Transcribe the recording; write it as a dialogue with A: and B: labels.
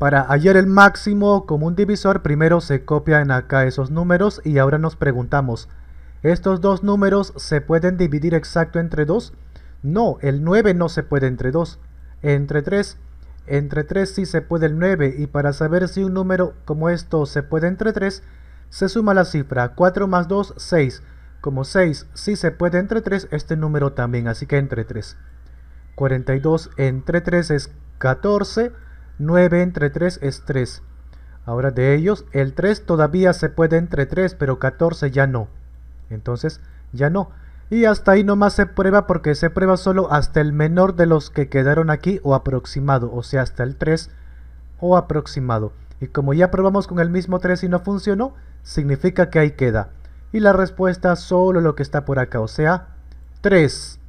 A: Para hallar el máximo común divisor, primero se copian acá esos números y ahora nos preguntamos, ¿estos dos números se pueden dividir exacto entre 2? No, el 9 no se puede entre 2, entre 3, entre 3 sí se puede el 9 y para saber si un número como esto se puede entre 3, se suma la cifra 4 más 2, 6. Como 6 sí se puede entre 3, este número también, así que entre 3. 42 entre 3 es 14 9 entre 3 es 3. Ahora de ellos, el 3 todavía se puede entre 3, pero 14 ya no. Entonces, ya no. Y hasta ahí nomás se prueba porque se prueba solo hasta el menor de los que quedaron aquí o aproximado. O sea, hasta el 3 o aproximado. Y como ya probamos con el mismo 3 y no funcionó, significa que ahí queda. Y la respuesta solo lo que está por acá, o sea, 3.